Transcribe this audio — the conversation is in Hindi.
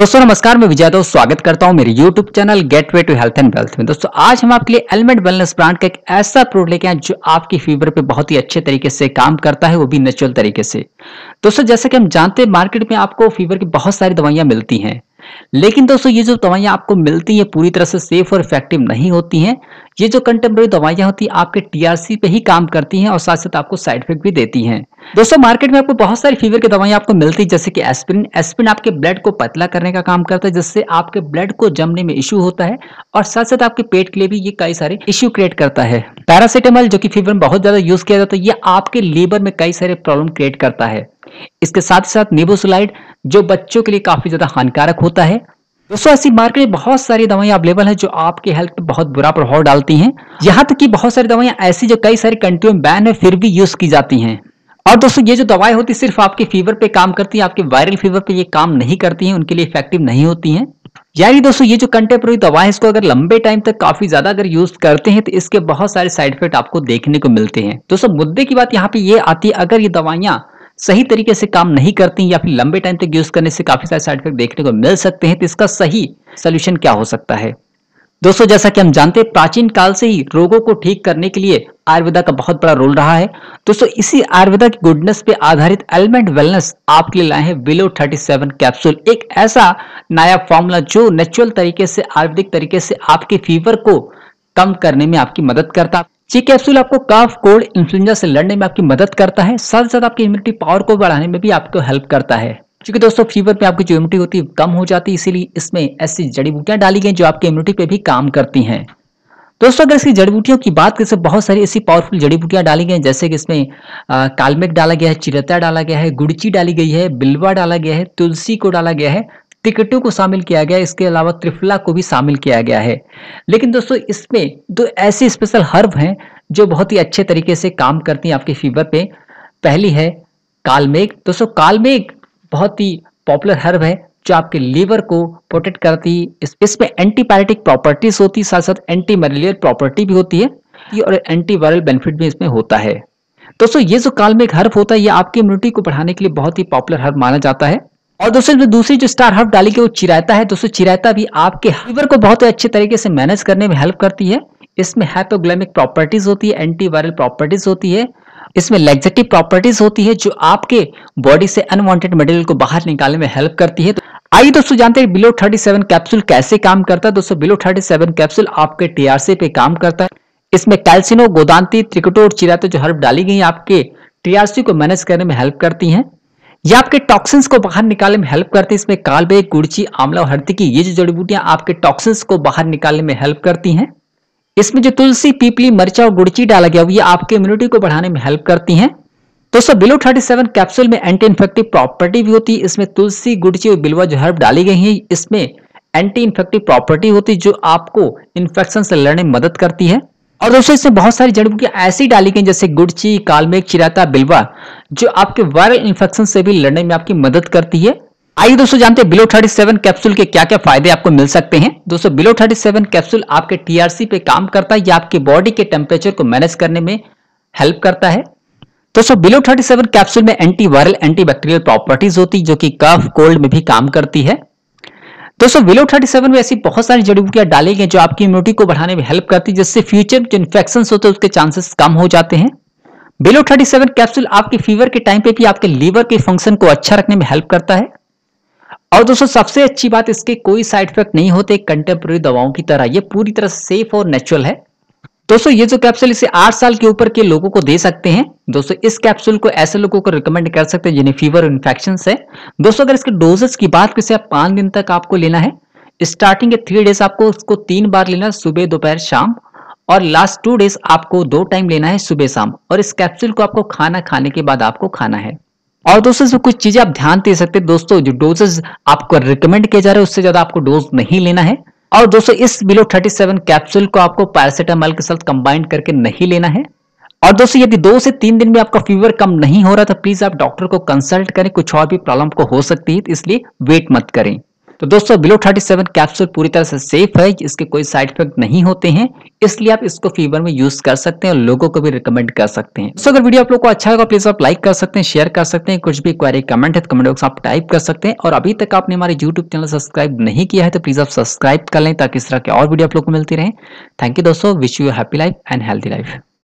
दोस्तों नमस्कार मैं विजय दोस्त तो स्वागत करता हूं मेरे YouTube channel gateway to health and wealth में दोस्तों आज हम आपके लिए एलमेट वेलनेस ब्रांड का एक ऐसा प्रोडक्ट लेके आए जो आपकी फीवर पे बहुत ही अच्छे तरीके से काम करता है वो भी नेचुरल तरीके से दोस्तों जैसा कि हम जानते हैं मार्केट में आपको फीवर की बहुत सारी दवाइयां मिलती हैं लेकिन दोस्तों ये जो दवाइयाँ आपको मिलती हैं पूरी तरह से सेफ और इफेक्टिव नहीं होती हैं ये जो कंटेम्प्रेरी दवाइयाँ होती हैं आपके टीआरसी पे ही काम करती हैं और साथ साथ आपको साइड इफेक्ट भी देती हैं दोस्तों मार्केट में आपको बहुत सारी फीवर की दवाइयाँ आपको मिलती है जैसे कि एस्पिरिन एस्पिरिन आपके ब्लड को पतला करने का काम करता है जिससे आपके ब्लड को जमने में इशू होता है और साथ साथ आपके पेट के लिए भी ये कई सारे इश्यू क्रिएट करता है पैरासिटामॉल जो कि फीवर में बहुत ज्यादा यूज किया जाता है ये आपके लीवर में कई सारे प्रॉब्लम क्रिएट करता है इसके साथ ही साथ नीबोसोलाइड जो बच्चों के लिए काफ़ी ज़्यादा हानिकारक होता है दोस्तों ऐसी मार्केट में बहुत सारी दवाइयां अवेलेबल है जो आपके हेल्थ पर बहुत बुरा प्रभाव डालती हैं यहाँ तक कि बहुत सारी दवाइयां ऐसी जो कई सारी कंट्री में बैन है फिर भी यूज़ की जाती हैं और दोस्तों ये जो दवाई होती है सिर्फ आपके फीवर पे काम करती है आपके वायरल फीवर पे ये काम नहीं करती है उनके लिए इफेक्टिव नहीं होती है यानी दोस्तों ये जो दवा है इसको अगर लंबे टाइम तक काफी ज्यादा अगर यूज करते हैं तो इसके बहुत सारे साइड इफेक्ट आपको देखने को मिलते हैं दोस्तों मुद्दे की बात यहाँ पे ये आती है अगर ये दवाइयां सही तरीके से काम नहीं करती या फिर लंबे टाइम तक यूज करने से काफी सारे साइड इफेक्ट देखने को मिल सकते हैं तो इसका सही सोल्यूशन क्या हो सकता है दोस्तों जैसा कि हम जानते हैं प्राचीन काल से ही रोगों को ठीक करने के लिए आयुर्वेदा का बहुत बड़ा रोल रहा है दोस्तों इसी आयुर्वेदा की गुडनेस पे आधारित एलिमेंट वेलनेस आपके लिए लाए हैं विलो 37 कैप्सूल एक ऐसा नया फॉर्मूला जो नेचुरल तरीके से आयुर्वेदिक तरीके से आपके फीवर को कम करने में आपकी मदद करता ये कैप्सूल आपको काफ कोल्ड इन्फ्लुएंजा से लड़ने में आपकी मदद करता है साथ साथ आपकी इम्यूनिटी पावर को बढ़ाने में भी आपको हेल्प करता है क्योंकि दोस्तों फीवर में आपकी जो इम्यूनिटी होती है कम हो जाती है इसीलिए इसमें ऐसी जड़ी बूटियां डाली गई जो आपकी इम्यूनिटी पे भी काम करती हैं दोस्तों अगर इसकी जड़ी बूटियों की बात करें तो बहुत सारी ऐसी पावरफुल जड़ी बूटियां डाली गई हैं जैसे कि इसमें कालमेक डाला गया है चिरता डाला गया है गुड़ची डाली गई है बिलवा डाला गया है तुलसी को डाला गया है टिकटों को शामिल किया गया इसके अलावा त्रिफला को भी शामिल किया गया है लेकिन दोस्तों इसमें दो ऐसे स्पेशल हर्ब हैं जो बहुत ही अच्छे तरीके से काम करती हैं आपके फीवर पे पहली है कालमेघ दोस्तों कालमेघ बहुत ही पॉपुलर हर्ब है जो आपके लीवर को प्रोटेक्ट करती है इसमें एंटीपायरेटिक प्रॉपर्टीज होती है साथ साथ एंटी मलेरियल प्रॉपर्टी भी होती है और एंटी वायरल बेनिफिट भी इसमें होता है दोस्तों ये जो कालमेघ हर्ब होता है ये आपकी इम्यूनिटी को बढ़ाने के लिए बहुत ही पॉपुलर हर्ब माना जाता है और दोस्तों जो दूसरी जो स्टार हर्ब डाली के वो चिरायता है दोस्तों चिरायता भी आपके फीवर को बहुत अच्छे तरीके से मैनेज करने में हेल्प करती है इसमें हैपोग्लामिक प्रॉपर्टीज होती है एंटीवायरल प्रॉपर्टीज होती है इसमें लेग्जेटिव प्रॉपर्टीज होती है जो आपके बॉडी से अनवांटेड मटेरियल को बाहर निकालने में हेल्प करती है तो आइए दोस्तों जानते हैं बिलो 37 कैप्सूल कैसे काम करता है दोस्तों बिलो 37 कैप्सूल आपके टीआरसी पे काम करता है इसमें कैल्सिनो गोदांती त्रिकुटो और चिराते जो हर्ब डाली गई आपके टीआरसी को मैनेज करने में हेल्प करती हैं ये आपके टॉक्सिन्स को बाहर निकालने में हेल्प करती है इसमें कालबे गुड़ची आंवला और हरती की ये जो जड़ी बूटियां आपके टॉक्सिन्स को बाहर निकालने में हेल्प करती हैं इसमें जो तुलसी पीपली मरचा और गुड़ची डाला गया ये आपके इम्यूनिटी को बढ़ाने में हेल्प करती हैं दोस्तों बिलो 37 कैप्सूल में एंटी इन्फेक्टिव प्रॉपर्टी भी होती है इसमें तुलसी गुड़ची और बिलवा जो हर्ब डाली गई है इसमें एंटी इन्फेक्टिव प्रॉपर्टी होती है जो आपको इन्फेक्शन से लड़ने में मदद करती है और दोस्तों इसमें बहुत सारी जड़ी बूटियाँ ऐसी डाली गई जैसे गुड़ची कालमेघ चिराता बिलवा जो आपके वायरल इन्फेक्शन से भी लड़ने में आपकी मदद करती है आइए दोस्तों जानते हैं बिलो 37 कैप्सूल के क्या क्या फायदे आपको मिल सकते हैं दोस्तों बिलो 37 कैप्सूल आपके टीआरसी पे काम करता है या आपके बॉडी के टेम्परेचर को मैनेज करने में हेल्प करता है दोस्तों बिलो 37 कैप्सूल में एंटीवायरल एंटीबैक्टीरियल प्रॉपर्टीज होती जो कि कफ कोल्ड में भी काम करती है दोस्तों विलो 37 में ऐसी बहुत सारी जड़ी बूटियां डाली गई जो आपकी इम्यूनिटी को बढ़ाने में हेल्प करती है जिससे फ्यूचर जो इन्फेक्शन होते हैं उसके चांसेस कम हो जाते हैं बिलो 37 कैप्सूल आपके फीवर के टाइम पे भी आपके लीवर के फंक्शन को अच्छा रखने में हेल्प करता है और दोस्तों सबसे अच्छी बात इसके कोई साइड इफेक्ट नहीं होते कंटेम्प्रेरी दवाओं की तरह ये पूरी तरह सेफ और नेचुरल है दोस्तों ये जो कैप्सूल इसे आठ साल के ऊपर के लोगों को दे सकते हैं दोस्तों इस कैप्सूल को ऐसे लोगों को रिकमेंड कर सकते हैं जिन्हें फीवर इन्फेक्शन है दोस्तों अगर इसके डोजेस की बात करें पांच दिन तक आपको लेना है स्टार्टिंग के थ्री डेज आपको उसको तीन बार लेना है सुबह दोपहर शाम और लास्ट टू डेज आपको दो टाइम लेना है सुबह शाम और इस कैप्सूल को आपको खाना खाने के बाद आपको खाना है और दोस्तों इसमें कुछ चीजें आप ध्यान दे सकते हैं दोस्तों जो डोजेस आपको रिकमेंड किए जा रहे हैं उससे ज्यादा आपको डोज नहीं लेना है और दोस्तों इस बिलो 37 कैप्सूल को आपको पैरासिटामॉल के साथ कंबाइंड करके नहीं लेना है और दोस्तों यदि दो से तीन दिन में आपका फीवर कम नहीं हो रहा तो प्लीज आप डॉक्टर को कंसल्ट करें कुछ और भी प्रॉब्लम को हो सकती है तो इसलिए वेट मत करें तो दोस्तों बिलो 37 कैप्सूल पूरी तरह से सेफ है इसके कोई साइड इफेक्ट नहीं होते हैं इसलिए आप इसको फीवर में यूज कर सकते हैं और लोगों को भी रिकमेंड कर सकते हैं दोस्तों अगर वीडियो आप लोग को अच्छा लगा प्लीज आप लाइक कर सकते हैं शेयर कर सकते हैं कुछ भी क्वारी कमेंट है तो कमेंट बॉक्स आप टाइप कर सकते हैं और अभी तक आपने हमारे यूट्यूब चैनल सब्सक्राइब नहीं किया है तो प्लीज आप सब्सक्राइब कर लें ताकि इस तरह के और वीडियो आप लोग को मिलती रहे थैंक यू दोस्तों wish you happy life and healthy life